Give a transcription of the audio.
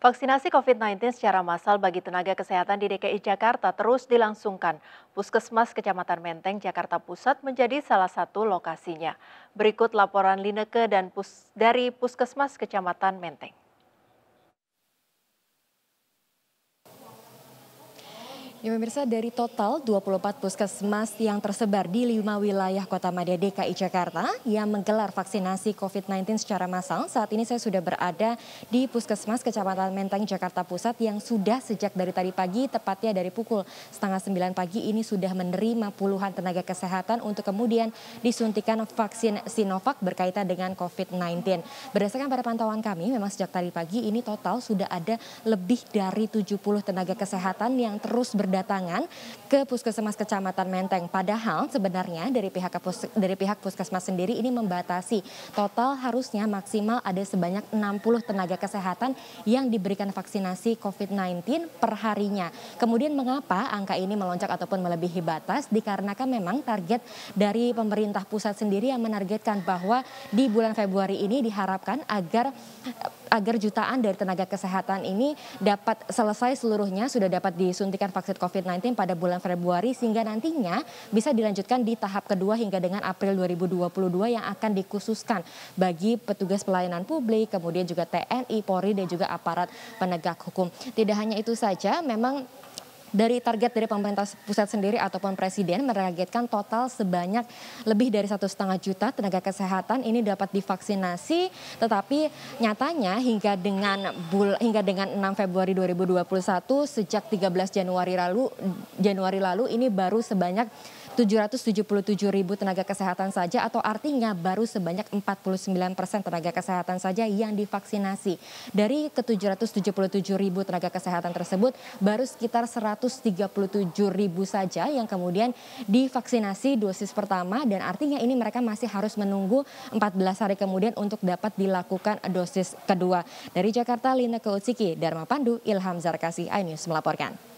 Vaksinasi COVID-19 secara massal bagi tenaga kesehatan di DKI Jakarta terus dilangsungkan. Puskesmas Kecamatan Menteng, Jakarta Pusat menjadi salah satu lokasinya. Berikut laporan Lineke dan pus dari Puskesmas Kecamatan Menteng. Ya pemirsa dari total 24 puskesmas yang tersebar di lima wilayah Kota Madia DKI Jakarta yang menggelar vaksinasi COVID-19 secara massal. Saat ini saya sudah berada di Puskesmas Kecamatan Menteng Jakarta Pusat yang sudah sejak dari tadi pagi tepatnya dari pukul setengah sembilan pagi ini sudah menerima puluhan tenaga kesehatan untuk kemudian disuntikan vaksin Sinovac berkaitan dengan COVID-19. Berdasarkan pada pantauan kami memang sejak tadi pagi ini total sudah ada lebih dari 70 tenaga kesehatan yang terus ber berdatangan ke puskesmas kecamatan Menteng. Padahal sebenarnya dari pihak dari pihak puskesmas sendiri ini membatasi total harusnya maksimal ada sebanyak 60 tenaga kesehatan yang diberikan vaksinasi COVID-19 per harinya. Kemudian mengapa angka ini melonjak ataupun melebihi batas? Dikarenakan memang target dari pemerintah pusat sendiri yang menargetkan bahwa di bulan Februari ini diharapkan agar agar jutaan dari tenaga kesehatan ini dapat selesai seluruhnya sudah dapat disuntikan vaksin COVID-19 pada bulan Februari sehingga nantinya bisa dilanjutkan di tahap kedua hingga dengan April 2022 yang akan dikhususkan bagi petugas pelayanan publik, kemudian juga TNI, Polri dan juga aparat penegak hukum. Tidak hanya itu saja, memang dari target dari pemerintah pusat sendiri ataupun presiden menargetkan total sebanyak lebih dari satu setengah juta tenaga kesehatan ini dapat divaksinasi, tetapi nyatanya hingga dengan bul hingga dengan 6 Februari 2021 sejak 13 Januari lalu Januari lalu ini baru sebanyak 777 ribu tenaga kesehatan saja atau artinya baru sebanyak 49 persen tenaga kesehatan saja yang divaksinasi. Dari ke 777 ribu tenaga kesehatan tersebut baru sekitar 137 ribu saja yang kemudian divaksinasi dosis pertama dan artinya ini mereka masih harus menunggu 14 hari kemudian untuk dapat dilakukan dosis kedua. Dari Jakarta, Lina Kautsiki, Dharma Pandu, Ilham Zarkasi, iNews melaporkan.